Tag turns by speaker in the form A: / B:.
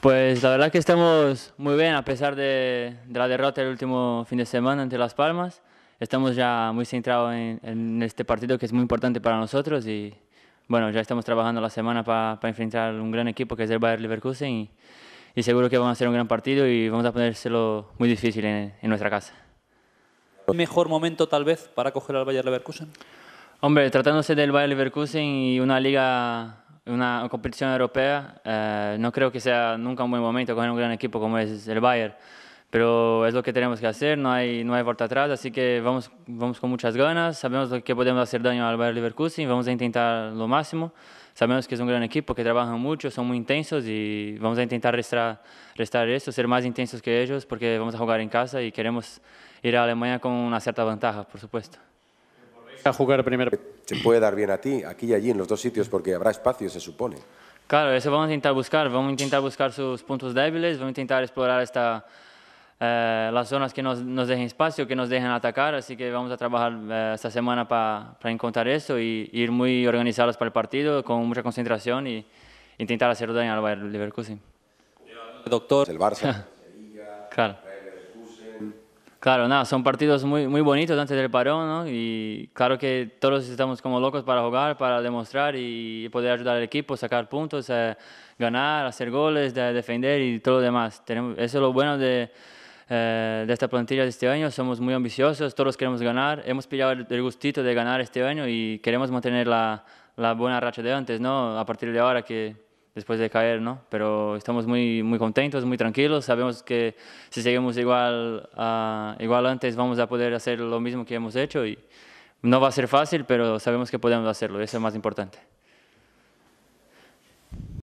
A: Pues la verdad que estamos muy bien a pesar de, la derrota el último fin de semana ante Las Palmas. Estamos ya muy centrados en, este partido que es muy importante para nosotros y bueno, ya estamos trabajando la semana para enfrentar enfrentar un gran equipo que es el Bayern Leverkusen y, seguro que vamos a ser un gran partido y vamos a ponérselo muy difícil en, nuestra casa. ¿Mejor momento tal vez para coger al Bayern Leverkusen? Hombre, tratándose del Bayern Leverkusen y una liga una competición europea. Eh, no creo que sea nunca un buen momento con un gran equipo como es el Bayern, pero es lo que tenemos que hacer, no hay, no hay vuelta atrás, así que vamos, vamos con muchas ganas, sabemos lo que podemos hacer daño al Bayern Leverkusen, vamos a intentar lo máximo. Sabemos que es un gran equipo, que trabajan mucho, son muy intensos y vamos a intentar restar, restar eso, ser más intensos que ellos porque vamos a jugar en casa y queremos ir a Alemania con una cierta ventaja, por supuesto jugar primero. Se puede dar bien a ti, aquí y allí, en los dos sitios, porque habrá espacio, se supone. Claro, eso vamos a intentar buscar, vamos a intentar buscar sus puntos débiles, vamos a intentar explorar esta, eh, las zonas que nos, dejen espacio, que nos dejen atacar, así que vamos a trabajar eh, esta semana para encontrar eso y ir muy organizados para el partido, con mucha concentración y intentar hacer daño al Bayern Leverkusen. Doctor. El Barça. claro. Claro, nada, son partidos muy, muy bonitos antes del parón, ¿no? Y claro que todos estamos como locos para jugar, para demostrar y poder ayudar al equipo, sacar puntos, a eh, ganar, hacer goles, de, defender y todo lo demás. Tenemos, eso es lo bueno de, eh, esta plantilla de este año, somos muy ambiciosos, todos queremos ganar, hemos pillado el gustito de ganar este año y queremos mantener la, la buena racha de antes, ¿no? A partir de ahora que después de caer, ¿no? Pero estamos muy, muy contentos, muy tranquilos, sabemos que si seguimos igual, ah, igual antes vamos a poder hacer lo mismo que hemos hecho y no va a ser fácil, pero sabemos que podemos hacerlo, eso es lo más importante.